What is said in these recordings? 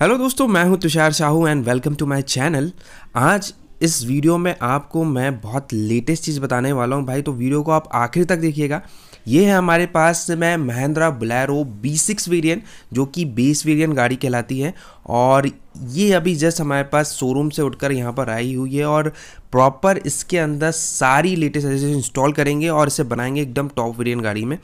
Hello दोस्तों मैं हूं Tushar Sahu and welcome to my channel आज इस वीडियो में आपको मैं बहुत लेटेस्ट चीज़ बताने वाला हूं भाई तो वीडियो को आप आखिर तक देखिएगा ये है हमारे पास मैं Mahindra Bolero B six variant जो कि बेस वेरियंट गाड़ी कहलाती है और ये अभी जस्ट हमारे पास शोरूम से उठकर यहाँ पर आई हुई है और प्रॉपर इसके अंदर सारी लेटेस्ट इंस्टॉल करेंगे और इसे बनाएंगे एकदम टॉप वेरियंट गाड़ी में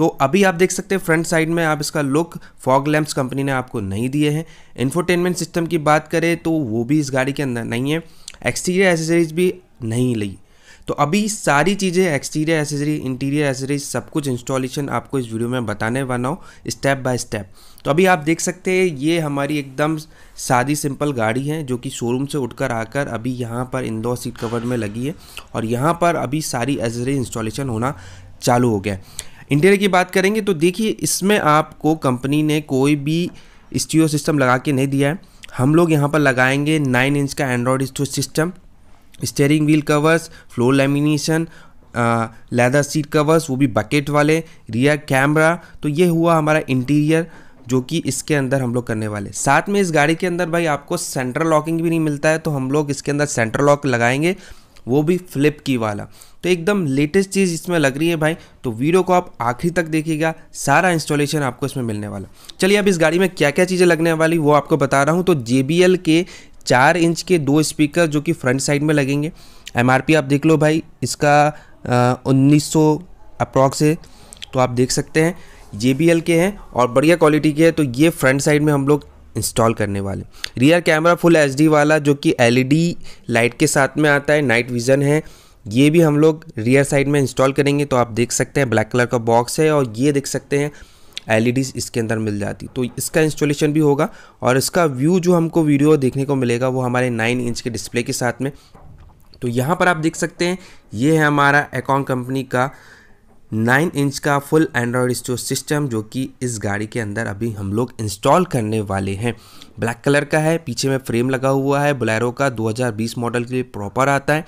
तो अभी आप देख सकते हैं फ्रंट साइड में आप इसका लुक फॉग लैम्प्स कंपनी ने आपको नहीं दिए हैं इन्फोटेनमेंट सिस्टम की बात करें तो वो भी इस गाड़ी के अंदर नहीं है एक्सटीरियर एसेसरीज भी नहीं ली तो अभी सारी चीज़ें एक्सटीरियर एसेसरी इंटीरियर एसेसरीज सब कुछ इंस्टॉलेशन आपको इस वीडियो में बताने वाला हूँ स्टेप बाय स्टेप तो अभी आप देख सकते हैं ये हमारी एकदम सादी सिंपल गाड़ी है जो कि शोरूम से उठकर आकर अभी यहाँ पर इंदौर सीट कवर में लगी है और यहाँ पर अभी सारी एसेसरी इंस्टॉलेशन होना चालू हो गया इंटीरियर की बात करेंगे तो देखिए इसमें आपको कंपनी ने कोई भी स्टीरियो सिस्टम लगा के नहीं दिया है हम लोग यहाँ पर लगाएंगे नाइन इंच का Android stereo system steering wheel covers floor lamination leather seat covers वो भी बकेट वाले रियर कैमरा तो ये हुआ हमारा इंटीरियर जो कि इसके अंदर हम लोग करने वाले साथ में इस गाड़ी के अंदर भाई आपको सेंट्रल लॉकिंग भी नहीं मिलता है तो हम लोग इसके अंदर सेंट्रल लॉक लगाएंगे वो भी फ्लिप की वाला तो एकदम लेटेस्ट चीज़ इसमें लग रही है भाई तो वीडियो को आप आखिरी तक देखिएगा सारा इंस्टॉलेशन आपको इसमें मिलने वाला चलिए अब इस गाड़ी में क्या क्या चीज़ें लगने वाली वो आपको बता रहा हूँ तो जे के चार इंच के दो स्पीकर जो कि फ्रंट साइड में लगेंगे एम आप देख लो भाई इसका उन्नीस सौ अप्रॉक्स है तो आप देख सकते हैं जे के हैं और बढ़िया क्वालिटी के हैं तो ये फ्रंट साइड में हम लोग इंस्टॉल करने वाले रियर कैमरा फुल एच वाला जो कि एल लाइट e के साथ में आता है नाइट विज़न है ये भी हम लोग रियर साइड में इंस्टॉल करेंगे तो आप देख सकते हैं ब्लैक कलर का बॉक्स है और ये देख सकते हैं एल e इसके अंदर मिल जाती तो इसका इंस्टॉलेशन भी होगा और इसका व्यू जो हमको वीडियो देखने को मिलेगा वो हमारे 9 इंच के डिस्प्ले के साथ में तो यहाँ पर आप देख सकते हैं ये है हमारा एकॉन कंपनी का नाइन इंच का फुल एंड्रॉयड स्टोर सिस्टम जो कि इस गाड़ी के अंदर अभी हम लोग इंस्टॉल करने वाले हैं ब्लैक कलर का है पीछे में फ्रेम लगा हुआ है बुलेरो का 2020 मॉडल के लिए प्रॉपर आता है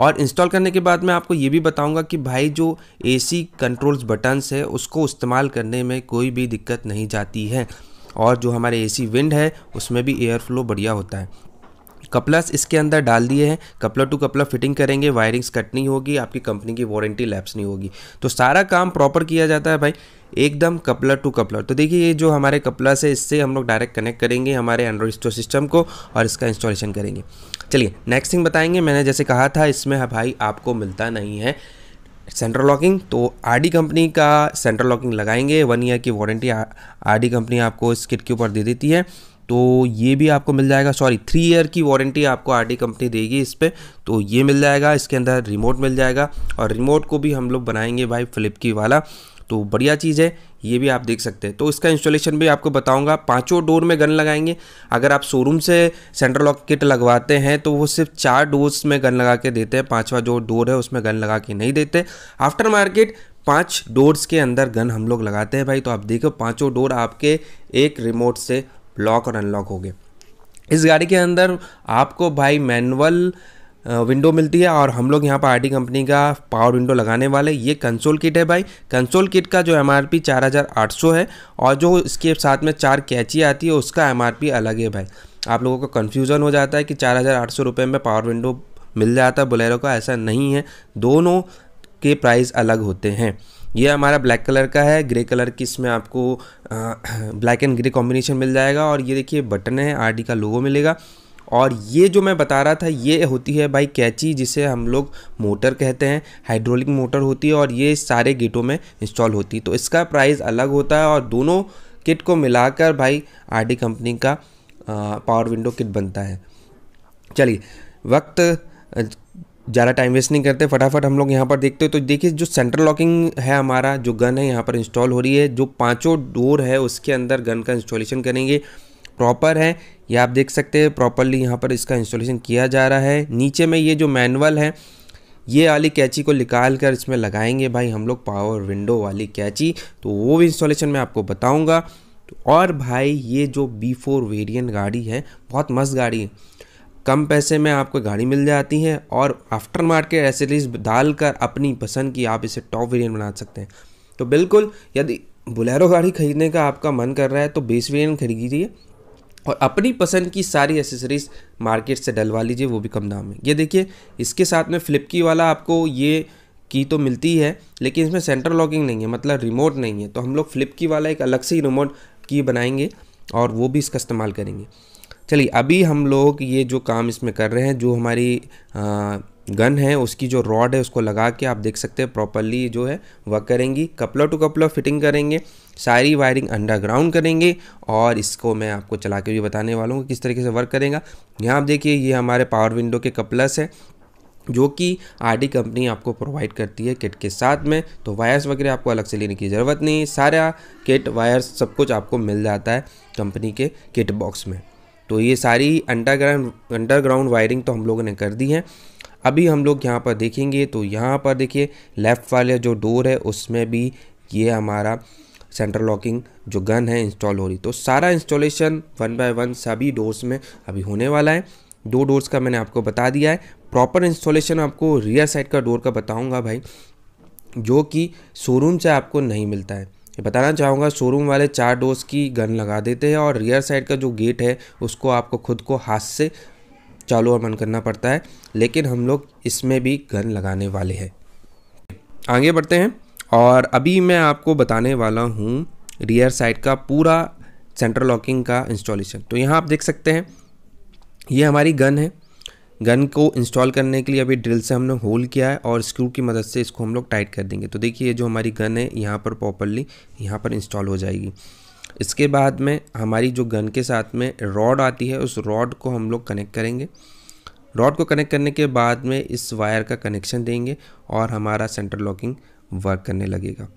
और इंस्टॉल करने के बाद मैं आपको ये भी बताऊंगा कि भाई जो एसी कंट्रोल्स बटन्स है उसको इस्तेमाल करने में कोई भी दिक्कत नहीं जाती है और जो हमारे एसी विंड है उसमें भी एयर फ्लो बढ़िया होता है कपलर्स इसके अंदर डाल दिए हैं कपलर टू कपलर फिटिंग करेंगे वायरिंग्स कट नहीं होगी आपकी कंपनी की वारंटी लैप्स नहीं होगी तो सारा काम प्रॉपर किया जाता है भाई एकदम कपलर टू कपलर तो देखिए ये जो हमारे कपलर्स है इससे हम लोग डायरेक्ट कनेक्ट करेंगे हमारे एंड्रॉइड सिस्टम को और इसका इंस्टॉलेशन करेंगे चलिए नेक्स्ट थिंग बताएंगे मैंने जैसे कहा था इसमें भाई आपको मिलता नहीं है सेंट्रल लॉकिंग तो आरडी कंपनी का सेंट्रल लॉकिंग लगाएंगे वन ईयर की वारंटी आरडी कंपनी आपको इस किट के ऊपर दे देती है तो ये भी आपको मिल जाएगा सॉरी थ्री ईयर की वारंटी आपको आर कंपनी देगी इस पर तो ये मिल जाएगा इसके अंदर रिमोट मिल जाएगा और रिमोट को भी हम लोग बनाएंगे भाई फ्लिप की वाला तो बढ़िया चीज़ है ये भी आप देख सकते हैं तो इसका इंस्टॉलेशन भी आपको बताऊंगा पांचों डोर में गन लगाएंगे अगर आप शोरूम से सेंट्रल लॉक किट लगवाते हैं तो वो सिर्फ चार डोर्स में गन लगा के देते हैं पांचवा जो डोर है उसमें गन लगा के नहीं देते आफ्टर मार्केट पांच डोर्स के अंदर गन हम लोग लगाते हैं भाई तो आप देखो पाँचों डोर आपके एक रिमोट से लॉक और अनलॉक हो गए इस गाड़ी के अंदर आपको भाई मैनुअल विंडो मिलती है और हम लोग यहाँ पर आर कंपनी का पावर विंडो लगाने वाले ये कंसोल किट है भाई कंसोल किट का जो एम आर पी चार हज़ार आठ सौ है और जो इसके साथ में चार कैची आती है उसका एम आर पी अलग है भाई आप लोगों को कन्फ्यूज़न हो जाता है कि चार हज़ार आठ सौ रुपये में पावर विंडो मिल जाता है बुलेरो का ऐसा नहीं है दोनों के प्राइस अलग होते हैं ये हमारा ब्लैक कलर का है ग्रे कलर की इसमें आपको ब्लैक एंड ग्रे कॉम्बिनेशन मिल जाएगा और ये देखिए बटन है आर का लोगो मिलेगा और ये जो मैं बता रहा था ये होती है भाई कैची जिसे हम लोग मोटर कहते हैं हाइड्रोलिक मोटर होती है और ये सारे गेटों में इंस्टॉल होती है तो इसका प्राइस अलग होता है और दोनों किट को मिलाकर भाई आर कंपनी का पावर विंडो किट बनता है चलिए वक्त ज़्यादा टाइम वेस्ट नहीं करते फटाफट हम लोग यहाँ पर देखते हैं तो देखिए जो सेंट्रल लॉकिंग है हमारा जो गन है यहाँ पर इंस्टॉल हो रही है जो पाँचों डोर है उसके अंदर गन का इंस्टॉलेशन करेंगे प्रॉपर है ये आप देख सकते हैं प्रॉपरली यहाँ पर इसका इंस्टॉलेशन किया जा रहा है नीचे में ये जो मैनुअल है ये वाली कैची को निकाल कर इसमें लगाएंगे भाई हम लोग पावर विंडो वाली कैची तो वो भी इंस्टॉलेशन मैं आपको बताऊँगा और भाई ये जो बी फोर वेरियन गाड़ी है बहुत मस्त गाड़ी है कम पैसे में आपको गाड़ी मिल जाती है और आफ्टर मार्केट एसेसरीज डाल कर अपनी पसंद की आप इसे टॉप वेरिएंट बना सकते हैं तो बिल्कुल यदि बुलेरो गाड़ी खरीदने का आपका मन कर रहा है तो बेस वेरियंट खरीदिए और अपनी पसंद की सारी एसेसरीज मार्केट से डलवा लीजिए वो भी कम दाम में ये देखिए इसके साथ में फ्लिपकी वाला आपको ये की तो मिलती है लेकिन इसमें सेंटर लॉकिंग नहीं है मतलब रिमोट नहीं है तो हम लोग फ्लिपकी वाला एक अलग से ही रिमोट की बनाएंगे और वो भी इसका इस्तेमाल करेंगे चलिए अभी हम लोग ये जो काम इसमें कर रहे हैं जो हमारी आ, गन है उसकी जो रॉड है उसको लगा के आप देख सकते हैं प्रॉपरली जो है वर्क करेंगी कपलर टू कपलर फिटिंग करेंगे सारी वायरिंग अंडरग्राउंड करेंगे और इसको मैं आपको चला के भी बताने वाला हूँ किस तरीके से वर्क करेगा यहाँ आप देखिए ये हमारे पावर विंडो के कपलर्स है जो कि आर कंपनी आपको प्रोवाइड करती है किट के साथ में तो वायर्स वगैरह आपको अलग से लेने की ज़रूरत नहीं सारा किट वायर्स सब कुछ आपको मिल जाता है कंपनी के किट बॉक्स में तो ये सारी अंडरग्राउंड अंडरग्राउंड वायरिंग तो हम लोगों ने कर दी है अभी हम लोग यहाँ पर देखेंगे तो यहाँ पर देखिए लेफ़्ट वाले जो डोर है उसमें भी ये हमारा सेंटर लॉकिंग जो गन है इंस्टॉल हो रही तो सारा इंस्टॉलेशन वन बाय वन सभी डोर्स में अभी होने वाला है दो डोर्स का मैंने आपको बता दिया है प्रॉपर इंस्टॉलेशन आपको रियर साइड का डोर का बताऊंगा भाई जो कि शोरूम से आपको नहीं मिलता है बताना चाहूँगा शोरूम वाले चार डोज की गन लगा देते हैं और रियर साइड का जो गेट है उसको आपको खुद को हाथ से चालू और बंद करना पड़ता है लेकिन हम लोग इसमें भी गन लगाने वाले हैं आगे बढ़ते हैं और अभी मैं आपको बताने वाला हूँ रियर साइड का पूरा सेंटर लॉकिंग का इंस्टॉलेशन तो यहाँ आप देख सकते हैं ये हमारी गन है गन को इंस्टॉल करने के लिए अभी ड्रिल से हमने होल किया है और स्क्रू की मदद से इसको हम लोग टाइट कर देंगे तो देखिए जो हमारी गन है यहाँ पर प्रॉपरली यहाँ पर इंस्टॉल हो जाएगी इसके बाद में हमारी जो गन के साथ में रॉड आती है उस रॉड को हम लोग कनेक्ट करेंगे रॉड को कनेक्ट करने के बाद में इस वायर का कनेक्शन देंगे और हमारा सेंटर लॉकिंग वर्क करने लगेगा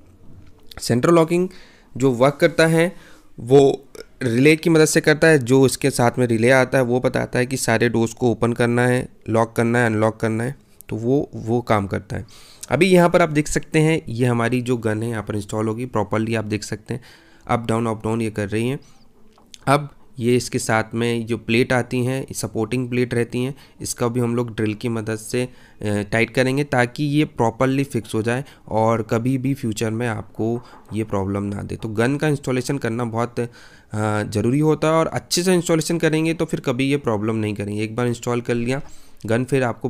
सेंटर लॉकिंग जो वर्क करता है वो रिले की मदद से करता है जो इसके साथ में रिले आता है वो बताता है कि सारे डोर्स को ओपन करना है लॉक करना है अनलॉक करना है तो वो वो काम करता है अभी यहाँ पर आप देख सकते हैं ये हमारी जो गन है यहाँ पर इंस्टॉल होगी प्रॉपरली आप देख सकते हैं अप डाउन अप डाउन ये कर रही हैं अब ये इसके साथ में जो प्लेट आती हैं सपोर्टिंग प्लेट रहती हैं इसका भी हम लोग ड्रिल की मदद से टाइट करेंगे ताकि ये प्रॉपरली फिक्स हो जाए और कभी भी फ्यूचर में आपको ये प्रॉब्लम ना दे तो गन का इंस्टॉलेशन करना बहुत ज़रूरी होता है और अच्छे से इंस्टॉलेशन करेंगे तो फिर कभी ये प्रॉब्लम नहीं करेंगे एक बार इंस्टॉल कर लिया गन फिर आपको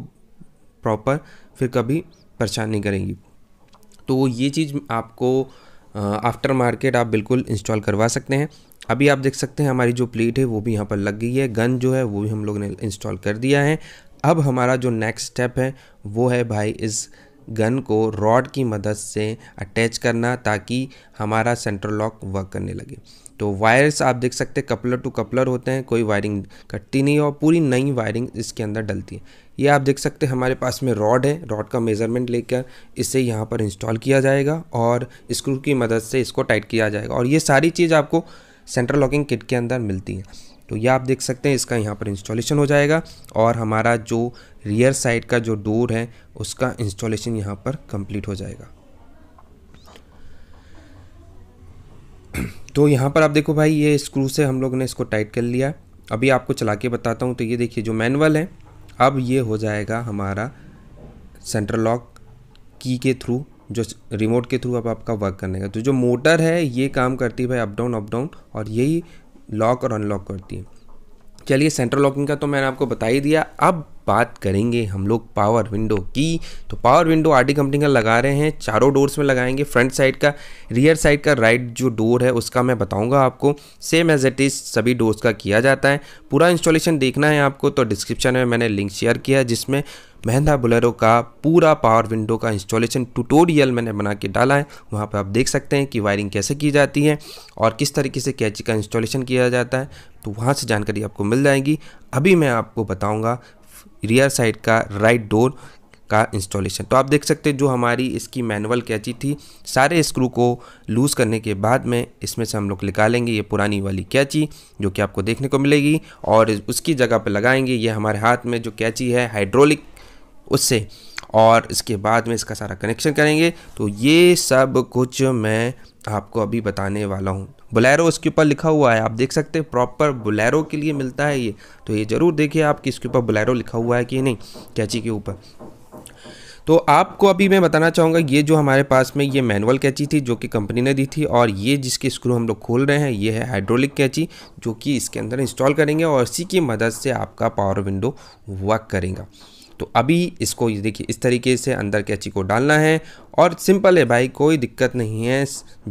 प्रॉपर फिर कभी परेशान नहीं करेंगी तो ये चीज़ आपको आफ्टर मार्केट आप बिल्कुल इंस्टॉल करवा सकते हैं अभी आप देख सकते हैं हमारी जो प्लेट है वो भी यहाँ पर लग गई है गन जो है वो भी हम लोग ने इंस्टॉल कर दिया है अब हमारा जो नेक्स्ट स्टेप है वो है भाई इस गन को रॉड की मदद से अटैच करना ताकि हमारा सेंट्रल लॉक वर्क करने लगे तो वायर्स आप देख सकते हैं कपलर टू कपलर होते हैं कोई वायरिंग कटती नहीं है और पूरी नई वायरिंग इसके अंदर डलती है ये आप देख सकते हैं हमारे पास में रॉड है रॉड का मेज़रमेंट लेकर इसे यहाँ पर इंस्टॉल किया जाएगा और स्क्रू की मदद से इसको टाइट किया जाएगा और ये सारी चीज़ आपको सेंट्रल लॉकिंग किट के अंदर मिलती है तो ये आप देख सकते हैं इसका यहाँ पर इंस्टॉलेशन हो जाएगा और हमारा जो रियर साइड का जो डोर है उसका इंस्टॉलेशन यहाँ पर कंप्लीट हो जाएगा तो यहाँ पर आप देखो भाई ये स्क्रू से हम लोग ने इसको टाइट कर लिया अभी आपको चला के बताता हूँ तो ये देखिए जो मैनुअल है अब ये हो जाएगा हमारा सेंट्रल लॉक की के थ्रू जो रिमोट के थ्रू अब आपका वर्क करने का तो जो मोटर है ये काम करती है भाई अप डाउन अप डाउन और यही लॉक और अनलॉक करती है चलिए सेंट्रल लॉकिंग का तो मैंने आपको बता ही दिया अब बात करेंगे हम लोग पावर विंडो की तो पावर विंडो डी कंपनी का लगा रहे हैं चारों डोर्स में लगाएंगे फ्रंट साइड का रियर साइड का राइट जो डोर है उसका मैं बताऊंगा आपको सेम एज इट इज़ सभी डोर्स का किया जाता है पूरा इंस्टॉलेशन देखना है आपको तो डिस्क्रिप्शन में मैंने लिंक शेयर किया है जिसमें महिंद्रा बुलेरो का पूरा पावर विंडो का इंस्टॉलेशन ट्यूटोरियल मैंने बना के डाला है वहाँ पर आप देख सकते हैं कि वायरिंग कैसे की जाती है और किस तरीके से कैची का इंस्टॉलेशन किया जाता है तो वहाँ से जानकारी आपको मिल जाएगी अभी मैं आपको बताऊँगा रियर साइड का राइट डोर का इंस्टॉलेशन तो आप देख सकते हैं जो हमारी इसकी मैनुअल कैची थी सारे स्क्रू को लूज़ करने के बाद में इसमें से हम लोग निकालेंगे ये पुरानी वाली कैची जो कि आपको देखने को मिलेगी और उसकी जगह पर लगाएंगे ये हमारे हाथ में जो कैची है हाइड्रोलिक उससे और इसके बाद में इसका सारा कनेक्शन करेंगे तो ये सब कुछ मैं आपको अभी बताने वाला हूँ बोलेरो इसके ऊपर लिखा हुआ है आप देख सकते हैं प्रॉपर बुलेरो के लिए मिलता है ये तो ये ज़रूर देखिए आप कि इसके ऊपर बुलेरो लिखा हुआ है कि नहीं कैची के ऊपर तो आपको अभी मैं बताना चाहूँगा ये जो हमारे पास में ये मैनुअल कैची थी जो कि कंपनी ने दी थी और ये जिसके स्क्रू हम लोग खोल रहे हैं ये है हाइड्रोलिक कैची जो कि इसके अंदर इंस्टॉल करेंगे और इसी की मदद से आपका पावर विंडो वर्क करेगा तो अभी इसको देखिए इस तरीके से अंदर कैची को डालना है और सिंपल है भाई कोई दिक्कत नहीं है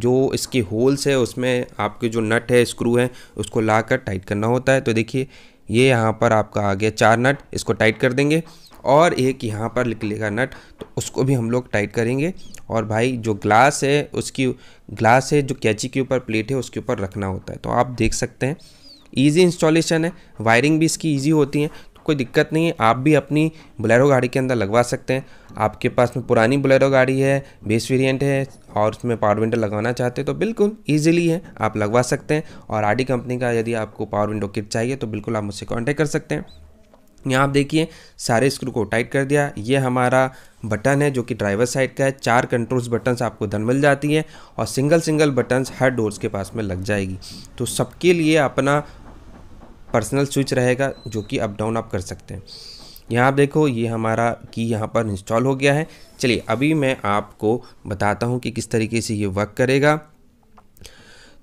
जो इसके होल्स है उसमें आपके जो नट है स्क्रू है उसको ला कर टाइट करना होता है तो देखिए ये यहाँ पर आपका आ गया चार नट इसको टाइट कर देंगे और एक यहाँ पर निकलेगा नट तो उसको भी हम लोग टाइट करेंगे और भाई जो ग्लास है उसकी ग्लास है जो कैची के ऊपर प्लेट है उसके ऊपर रखना होता है तो आप देख सकते हैं ईजी इंस्टॉलेशन है वायरिंग भी इसकी ईजी होती है कोई दिक्कत नहीं है आप भी अपनी बुलेरो गाड़ी के अंदर लगवा सकते हैं आपके पास में पुरानी बुलेरो गाड़ी है बेस वेरिएंट है और उसमें पावर विंडो लगवाना चाहते हैं तो बिल्कुल ईजिली है आप लगवा सकते हैं और आर कंपनी का यदि आपको पावर विंडो किट चाहिए तो बिल्कुल आप मुझसे कॉन्टैक्ट कर सकते हैं यहाँ आप देखिए सारे स्क्रू को टाइट कर दिया ये हमारा बटन है जो कि ड्राइवर साइड का है चार कंट्रोल्स बटन्स आपको धन मिल जाती है और सिंगल सिंगल बटन्स हर डोर्स के पास में लग जाएगी तो सबके लिए अपना पर्सनल स्विच रहेगा जो कि अप डाउन आप कर सकते हैं यहाँ आप देखो ये हमारा की यहाँ पर इंस्टॉल हो गया है चलिए अभी मैं आपको बताता हूँ कि किस तरीके से ये वर्क करेगा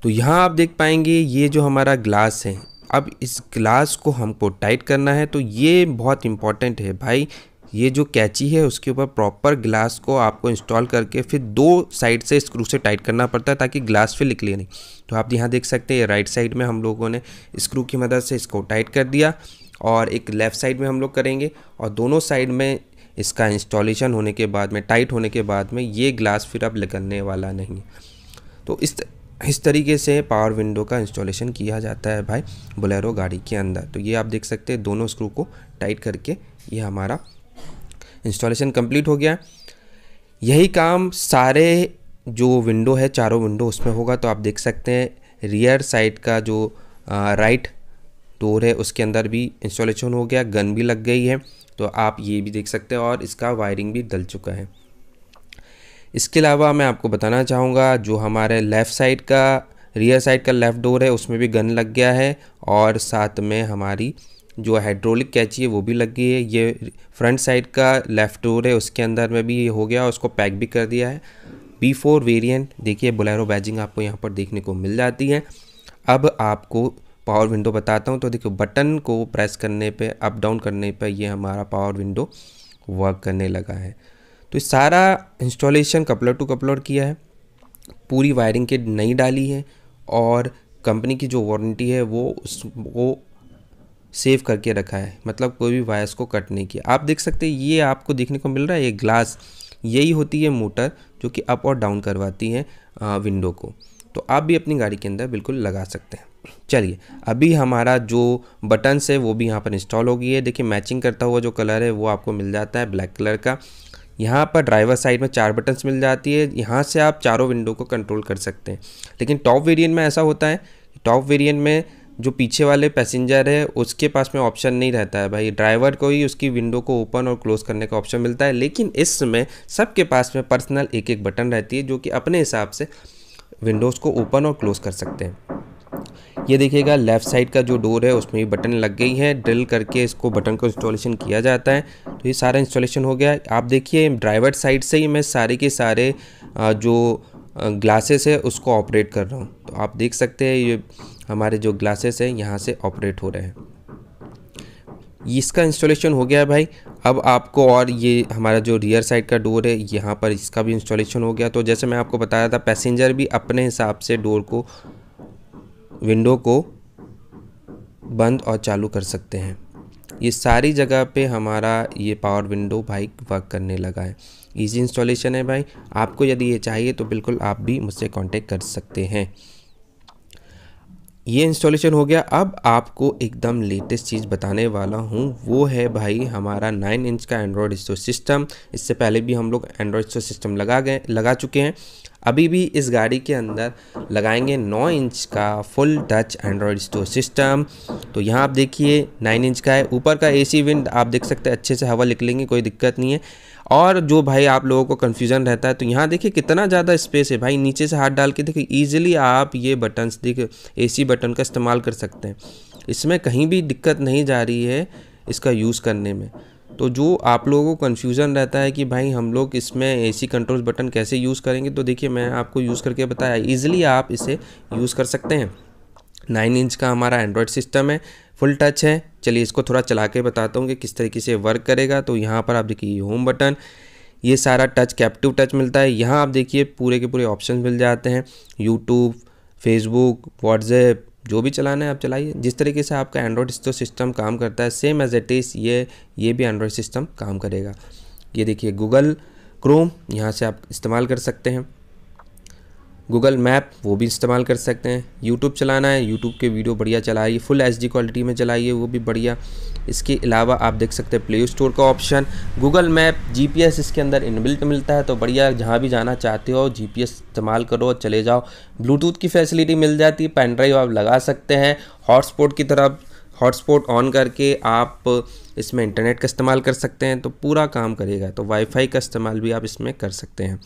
तो यहाँ आप देख पाएंगे ये जो हमारा ग्लास है अब इस ग्लास को हमको टाइट करना है तो ये बहुत इम्पॉर्टेंट है भाई ये जो कैची है उसके ऊपर प्रॉपर ग्लास को आपको इंस्टॉल करके फिर दो साइड से स्क्रू से टाइट करना पड़ता है ताकि ग्लास फिर निकले नहीं तो आप यहाँ देख सकते हैं राइट साइड में हम लोगों ने स्क्रू की मदद से इसको टाइट कर दिया और एक लेफ़्ट साइड में हम लोग करेंगे और दोनों साइड में इसका इंस्टॉलेशन होने के बाद में टाइट होने के बाद में ये ग्लास फिर अब निकलने वाला नहीं तो इस इस तरीके से पावर विंडो का इंस्टॉलेशन किया जाता है भाई बोलेरो गाड़ी के अंदर तो ये आप देख सकते हैं दोनों स्क्रू को टाइट करके ये हमारा इंस्टॉलेशन कंप्लीट हो गया यही काम सारे जो विंडो है चारों विंडो उसमें होगा तो आप देख सकते हैं रियर साइड का जो आ, राइट डोर है उसके अंदर भी इंस्टॉलेशन हो गया गन भी लग गई है तो आप ये भी देख सकते हैं और इसका वायरिंग भी डल चुका है इसके अलावा मैं आपको बताना चाहूँगा जो हमारे लेफ़्ट साइड का रियर साइड का लेफ़्ट डोर है उसमें भी गन लग गया है और साथ में हमारी जो हाइड्रोलिक कैची है वो भी लग गई है ये फ्रंट साइड का लेफ्ट डोर है उसके अंदर में भी ये हो गया उसको पैक भी कर दिया है बी फोर वेरियंट देखिए बोलेरो बैजिंग आपको यहाँ पर देखने को मिल जाती है अब आपको पावर विंडो बताता हूँ तो देखिए बटन को प्रेस करने पे अप डाउन करने पे ये हमारा पावर विंडो वर्क करने लगा है तो सारा इंस्टॉलेशन कपलर टू कपलर किया है पूरी वायरिंग के नहीं डाली है और कंपनी की जो वारंटी है वो उसको सेव करके रखा है मतलब कोई भी वायर्स को कट नहीं किया आप देख सकते हैं ये आपको देखने को मिल रहा है ये ग्लास यही होती है मोटर जो कि अप और डाउन करवाती है विंडो को तो आप भी अपनी गाड़ी के अंदर बिल्कुल लगा सकते हैं चलिए अभी हमारा जो बटन्स है वो भी यहाँ पर इंस्टॉल हो गई है देखिए मैचिंग करता हुआ जो कलर है वो आपको मिल जाता है ब्लैक कलर का यहाँ पर ड्राइवर साइड में चार बटन्स मिल जाती है यहाँ से आप चारों विंडो को कंट्रोल कर सकते हैं लेकिन टॉप वेरिएंट में ऐसा होता है टॉप वेरिएंट में जो पीछे वाले पैसेंजर है उसके पास में ऑप्शन नहीं रहता है भाई ड्राइवर को ही उसकी विंडो को ओपन और क्लोज़ करने का ऑप्शन मिलता है लेकिन इस समय सबके पास में पर्सनल एक एक बटन रहती है जो कि अपने हिसाब से विंडोज़ को ओपन और क्लोज़ कर सकते हैं ये देखिएगा लेफ़्ट साइड का जो डोर है उसमें भी बटन लग गई है ड्रिल करके इसको बटन को इंस्टॉलेशन किया जाता है तो ये सारा इंस्टॉलेशन हो गया आप देखिए ड्राइवर साइड से ही मैं सारे के सारे जो ग्लासेस है उसको ऑपरेट कर रहा हूँ तो आप देख सकते हैं ये हमारे जो ग्लासेस हैं यहाँ से ऑपरेट हो रहे हैं इसका इंस्टॉलेशन हो गया है भाई अब आपको और ये हमारा जो रियर साइड का डोर है यहाँ पर इसका भी इंस्टॉलेशन हो गया तो जैसे मैं आपको बताया था पैसेंजर भी अपने हिसाब से डोर को विंडो को बंद और चालू कर सकते हैं ये सारी जगह पे हमारा ये पावर विंडो भाई वर्क करने लगा है ईजी इंस्टॉलेशन है भाई आपको यदि ये चाहिए तो बिल्कुल आप भी मुझसे कॉन्टेक्ट कर सकते हैं ये इंस्टॉलेशन हो गया अब आपको एकदम लेटेस्ट चीज़ बताने वाला हूँ वो है भाई हमारा 9 इंच का एंड्रॉयड स्टो सिस्टम इससे पहले भी हम लोग एंड्रॉयड स्टो सिस्टम लगा गए लगा चुके हैं अभी भी इस गाड़ी के अंदर लगाएंगे 9 इंच का full touch Android stereo system तो यहाँ आप देखिए 9 इंच का है ऊपर का ए विंड आप देख सकते हैं अच्छे से हवा निकलेंगे कोई दिक्कत नहीं है और जो भाई आप लोगों को कन्फ्यूज़न रहता है तो यहाँ देखिए कितना ज़्यादा स्पेस है भाई नीचे से हाथ डाल के देखिए ईजिली आप ये बटन्स ए सी बटन का इस्तेमाल कर सकते हैं इसमें कहीं भी दिक्कत नहीं जा रही है इसका यूज़ करने में तो जो आप लोगों को कन्फ्यूज़न रहता है कि भाई हम लोग इसमें एसी कंट्रोल बटन कैसे यूज़ करेंगे तो देखिए मैं आपको यूज़ करके बताया ईजिली आप इसे यूज़ कर सकते हैं नाइन इंच का हमारा एंड्रॉयड सिस्टम है फुल टच है चलिए इसको थोड़ा चला के बताता हूँ कि किस तरीके से वर्क करेगा तो यहाँ पर आप देखिए होम बटन ये सारा टच कैप्टिव टच मिलता है यहाँ आप देखिए पूरे के पूरे ऑप्शन मिल जाते हैं यूट्यूब फेसबुक व्हाट्सएप जो भी चलाना है आप चलाइए जिस तरीके से आपका एंड्रॉयड तो सिस्टम काम करता है सेम एज इट इज़ ये ये भी एंड्रॉयड सिस्टम काम करेगा ये देखिए गूगल क्रोम यहाँ से आप इस्तेमाल कर सकते हैं गूगल मैप वो भी इस्तेमाल कर सकते हैं यूट्यूब चलाना है यूट्यूब के वीडियो बढ़िया चलाइए फुल एच क्वालिटी में चलाइए वो भी बढ़िया इसके अलावा आप देख सकते हैं प्ले स्टोर का ऑप्शन गूगल मैप जीपीएस इसके अंदर इनबिल्ट मिलता है तो बढ़िया जहाँ भी जाना चाहते हो जीपीएस इस्तेमाल करो चले जाओ ब्लूटूथ की फैसिलिटी मिल जाती है पेन ड्राइव आप लगा सकते हैं हॉटस्पॉट की तरफ हॉटस्पॉट ऑन करके आप इसमें इंटरनेट का इस्तेमाल कर सकते हैं तो पूरा काम करेगा तो वाईफाई का इस्तेमाल भी आप इसमें कर सकते हैं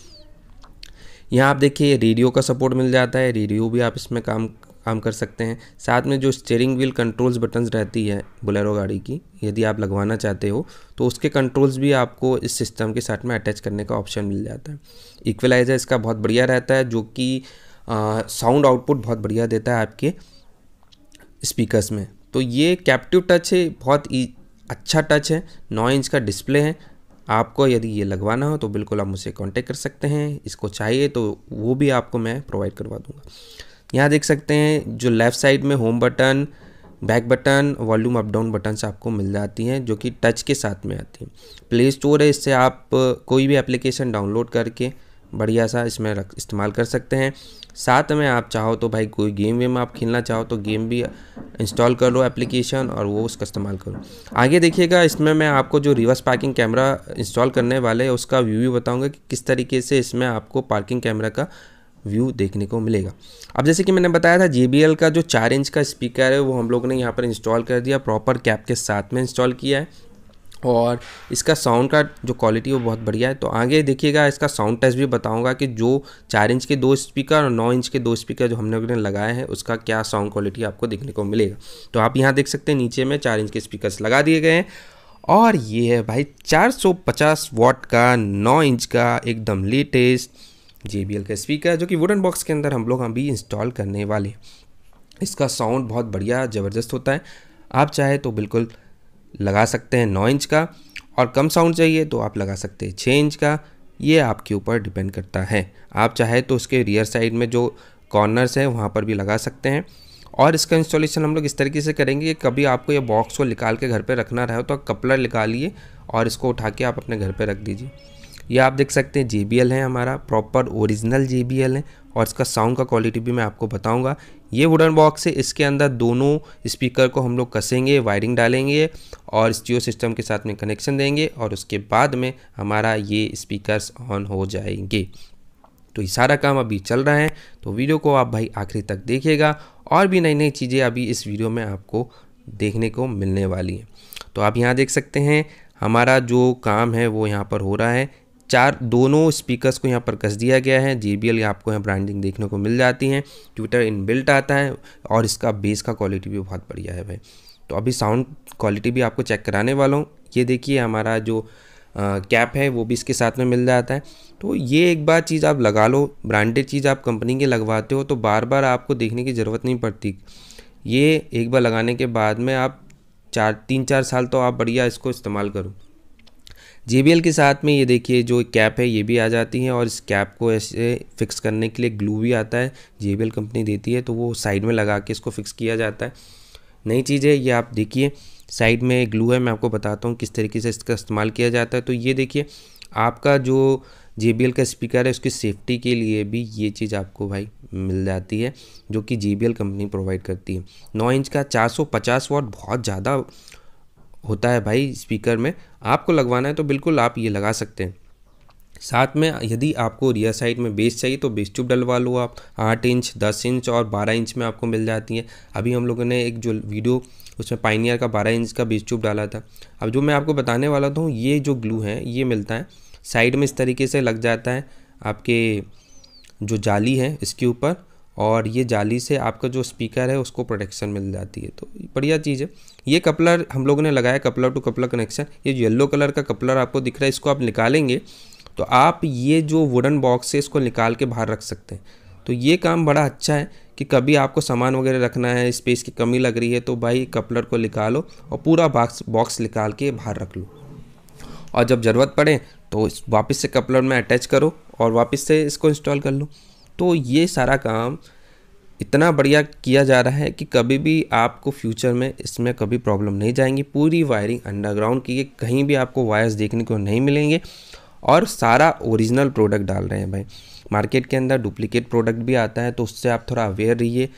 यहाँ आप देखिए रेडियो का सपोर्ट मिल जाता है रेडियो भी आप इसमें काम काम कर सकते हैं साथ में जो स्टेयरिंग व्हील कंट्रोल्स बटन्स रहती है बुलेरो गाड़ी की यदि आप लगवाना चाहते हो तो उसके कंट्रोल्स भी आपको इस सिस्टम के साथ में अटैच करने का ऑप्शन मिल जाता है इक्वलाइज़र इसका बहुत बढ़िया रहता है जो कि साउंड आउटपुट बहुत बढ़िया देता है आपके स्पीकर्स में तो ये कैप्टिव टच है बहुत अच्छा टच है नौ इंच का डिस्प्ले है आपको यदि ये लगवाना हो तो बिल्कुल आप मुझसे कांटेक्ट कर सकते हैं इसको चाहिए तो वो भी आपको मैं प्रोवाइड करवा दूंगा यहाँ देख सकते हैं जो लेफ़्ट साइड में home button back button volume up down से आपको मिल जाती हैं जो कि टच के साथ में आती हैं प्ले स्टोर है इससे आप कोई भी एप्लीकेशन डाउनलोड करके बढ़िया सा इसमें रख इस्तेमाल कर सकते हैं साथ में आप चाहो तो भाई कोई गेम वेम आप खेलना चाहो तो गेम भी इंस्टॉल कर लो एप्लीकेशन और वो उसका इस्तेमाल करो आगे देखिएगा इसमें मैं आपको जो रिवर्स पार्किंग कैमरा इंस्टॉल करने वाले उसका व्यू भी बताऊँगा कि किस तरीके से इसमें आपको पार्किंग कैमरा का व्यू देखने को मिलेगा अब जैसे कि मैंने बताया था जे का जो चार इंच का स्पीकर है वो हम लोग ने यहाँ पर इंस्टॉल कर दिया प्रॉपर कैप के साथ में इंस्टॉल किया है और इसका साउंड का जो क्वालिटी वो बहुत बढ़िया है तो आगे देखिएगा इसका साउंड टेस्ट भी बताऊंगा कि जो चार इंच के दो स्पीकर और नौ इंच के दो स्पीकर जो हम अपने ने लगाए हैं उसका क्या साउंड क्वालिटी आपको देखने को मिलेगा तो आप यहाँ देख सकते हैं नीचे में चार इंच के स्पीकर्स लगा दिए गए हैं और ये है भाई चार वॉट का नौ इंच का एकदम लेटेस्ट जे का स्पीकर जो कि वुडन बॉक्स के अंदर हम लोग अभी इंस्टॉल करने वाले इसका साउंड बहुत बढ़िया ज़बरदस्त होता है आप चाहे तो बिल्कुल लगा सकते हैं नौ इंच का और कम साउंड चाहिए तो आप लगा सकते हैं छः इंच का ये आपके ऊपर डिपेंड करता है आप चाहे तो उसके रियर साइड में जो कॉर्नर्स हैं वहाँ पर भी लगा सकते हैं और इसका इंस्टॉलेशन हम लोग इस तरीके से करेंगे कि कभी आपको ये बॉक्स को निकाल के घर पर रखना रहे हो तो कपलर निकालिए और इसको उठा के आप अपने घर पर रख दीजिए ये आप देख सकते हैं जे है हमारा प्रॉपर ओरिजिनल जे है और इसका साउंड का क्वालिटी भी मैं आपको बताऊंगा ये वुडन बॉक्स है इसके अंदर दोनों स्पीकर को हम लोग कसेंगे वायरिंग डालेंगे और स्टीओ सिस्टम के साथ में कनेक्शन देंगे और उसके बाद में हमारा ये स्पीकर्स ऑन हो जाएंगे तो ये सारा काम अभी चल रहा है तो वीडियो को आप भाई आखिरी तक देखिएगा और भी नई नई चीज़ें अभी इस वीडियो में आपको देखने को मिलने वाली हैं तो आप यहाँ देख सकते हैं हमारा जो काम है वो यहाँ पर हो रहा है चार दोनों स्पीकर्स को यहाँ पर कस दिया गया है जे बी आपको यहाँ ब्रांडिंग देखने को मिल जाती है ट्विटर इन बिल्ट आता है और इसका बेस का क्वालिटी भी बहुत बढ़िया है भाई तो अभी साउंड क्वालिटी भी आपको चेक कराने वाला हूँ ये देखिए हमारा जो कैप है वो भी इसके साथ में मिल जाता है तो ये एक बार चीज़ आप लगा लो ब्रांडेड चीज़ आप कंपनी के लगवाते हो तो बार बार आपको देखने की ज़रूरत नहीं पड़ती ये एक बार लगाने के बाद में आप चार तीन चार साल तो आप बढ़िया इसको इस्तेमाल करो जे के साथ में ये देखिए जो कैप है ये भी आ जाती है और इस कैप को ऐसे फिक्स करने के लिए ग्लू भी आता है जे कंपनी देती है तो वो साइड में लगा के इसको फिक्स किया जाता है नई चीज़ है ये आप देखिए साइड में ग्लू है मैं आपको बताता हूँ किस तरीके से इसका इस्तेमाल किया जाता है तो ये देखिए आपका जो जे का स्पीकर है उसकी सेफ्टी के लिए भी ये चीज़ आपको भाई मिल जाती है जो कि जे कंपनी प्रोवाइड करती है नौ इंच का 450 वॉट बहुत ज़्यादा होता है भाई स्पीकर में आपको लगवाना है तो बिल्कुल आप ये लगा सकते हैं साथ में यदि आपको रियर साइड में बेस चाहिए तो बेस ट्यूब डलवा लो आप आठ इंच दस इंच और बारह इंच में आपको मिल जाती है अभी हम लोगों ने एक जो वीडियो उसमें पाइनियर का बारह इंच का बेस ट्यूब डाला था अब जो मैं आपको बताने वाला था ये जो ग्लू है ये मिलता है साइड में इस तरीके से लग जाता है आपके जो जाली है इसके ऊपर और ये जाली से आपका जो स्पीकर है उसको प्रोटेक्शन मिल जाती है तो बढ़िया चीज़ है ये कपलर हम लोगों ने लगाया कपलर टू कपलर कनेक्शन ये येलो कलर का कपलर आपको दिख रहा है इसको आप निकालेंगे तो आप ये जो वुडन बॉक्स है इसको निकाल के बाहर रख सकते हैं तो ये काम बड़ा अच्छा है कि कभी आपको सामान वगैरह रखना है स्पेस की कमी लग रही है तो भाई कपलर को निकालो और पूरा बॉक्स बॉक्स निकाल के बाहर रख लो और जब ज़रूरत पड़े तो वापस से कपलर में अटैच करो और वापस से इसको इंस्टॉल कर लो तो ये सारा काम इतना बढ़िया किया जा रहा है कि कभी भी आपको फ्यूचर में इसमें कभी प्रॉब्लम नहीं जाएंगी पूरी वायरिंग अंडरग्राउंड की है कहीं भी आपको वायर्स देखने को नहीं मिलेंगे और सारा ओरिजिनल प्रोडक्ट डाल रहे हैं भाई मार्केट के अंदर डुप्लीकेट प्रोडक्ट भी आता है तो उससे आप थोड़ा अवेयर रहिए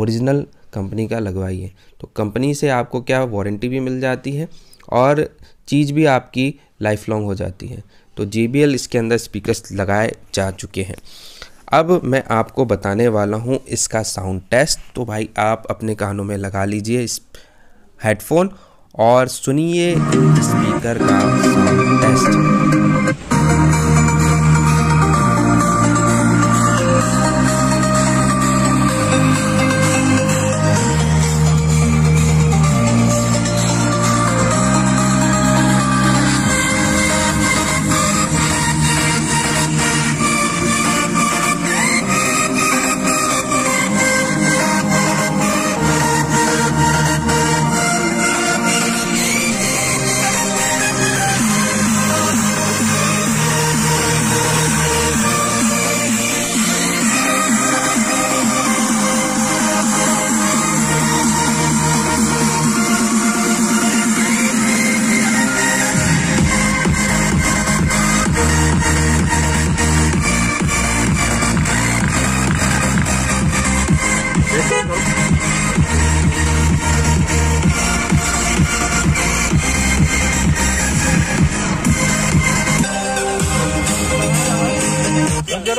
ओरिजिनल कंपनी का लगवाइए तो कंपनी से आपको क्या वारंटी भी मिल जाती है और चीज़ भी आपकी लाइफ लॉन्ग हो जाती है तो जे इसके अंदर स्पीकर्स लगाए जा चुके हैं अब मैं आपको बताने वाला हूँ इसका साउंड टेस्ट तो भाई आप अपने कानों में लगा लीजिए इस हेडफोन और सुनिए स्पीकर का sound test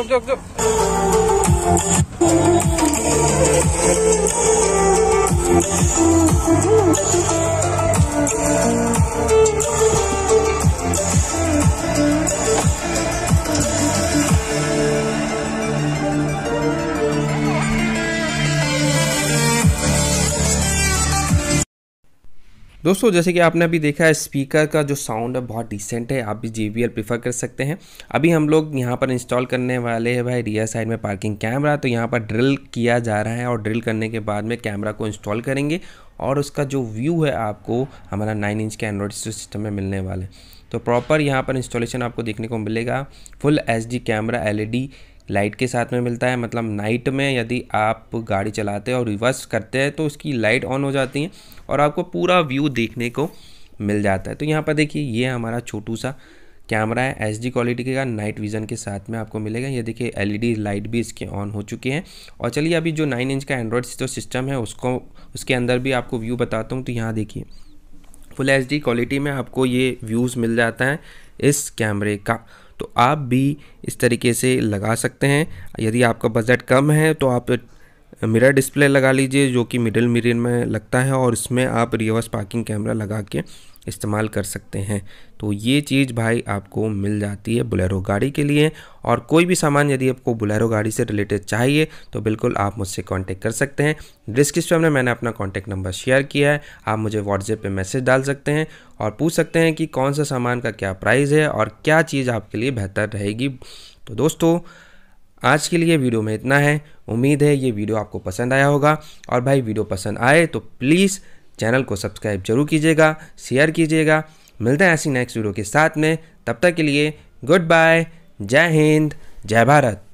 dök dök dök. दोस्तों जैसे कि आपने अभी देखा है स्पीकर का जो साउंड है बहुत डिसेंट है आप भी जे बी प्रीफर कर सकते हैं अभी हम लोग यहाँ पर इंस्टॉल करने वाले हैं भाई रियर साइड में पार्किंग कैमरा तो यहाँ पर ड्रिल किया जा रहा है और ड्रिल करने के बाद में कैमरा को इंस्टॉल करेंगे और उसका जो व्यू है आपको हमारा नाइन इंच के एंड्रॉइड सिस्टम में मिलने वाले तो प्रॉपर यहाँ पर इंस्टॉलेशन आपको देखने को मिलेगा full H camera L light के साथ में मिलता है मतलब नाइट में यदि आप गाड़ी चलाते हैं और रिवर्स करते हैं तो उसकी लाइट ऑन हो जाती है और आपको पूरा व्यू देखने को मिल जाता है तो यहाँ पर देखिए ये हमारा छोटू सा कैमरा है एच डी क्वालिटी का नाइट विज़न के साथ में आपको मिलेगा ये देखिए एलईडी लाइट e भी इसके ऑन हो चुके हैं और चलिए अभी जो नाइन इंच का एंड्रॉयड जो सिस्टम है उसको उसके अंदर भी आपको व्यू बताता हूँ तो यहाँ देखिए फुल एच क्वालिटी में आपको ये व्यूज़ मिल जाता है इस कैमरे का तो आप भी इस तरीके से लगा सकते हैं यदि आपका बजट कम है तो आप मिरर डिस्प्ले लगा लीजिए जो कि मिडिल मिरर में लगता है और इसमें आप रिवर्स पार्किंग कैमरा लगा के इस्तेमाल कर सकते हैं तो ये चीज़ भाई आपको मिल जाती है बुलेरो गाड़ी के लिए और कोई भी सामान यदि आपको बुलेरो गाड़ी से रिलेटेड चाहिए तो बिल्कुल आप मुझसे कांटेक्ट कर सकते हैं डिस्क्रिप्शन में मैंने अपना कांटेक्ट नंबर शेयर किया है आप मुझे व्हाट्सएप पे मैसेज डाल सकते हैं और पूछ सकते हैं कि कौन सा सामान का क्या प्राइस है और क्या चीज़ आपके लिए बेहतर रहेगी तो दोस्तों आज के लिए वीडियो में इतना है उम्मीद है ये वीडियो आपको पसंद आया होगा और भाई वीडियो पसंद आए तो प्लीज़ चैनल को सब्सक्राइब जरूर कीजिएगा शेयर कीजिएगा मिलते हैं ऐसी नेक्स्ट वीडियो के साथ में तब तक के लिए गुड बाय जय हिंद जय भारत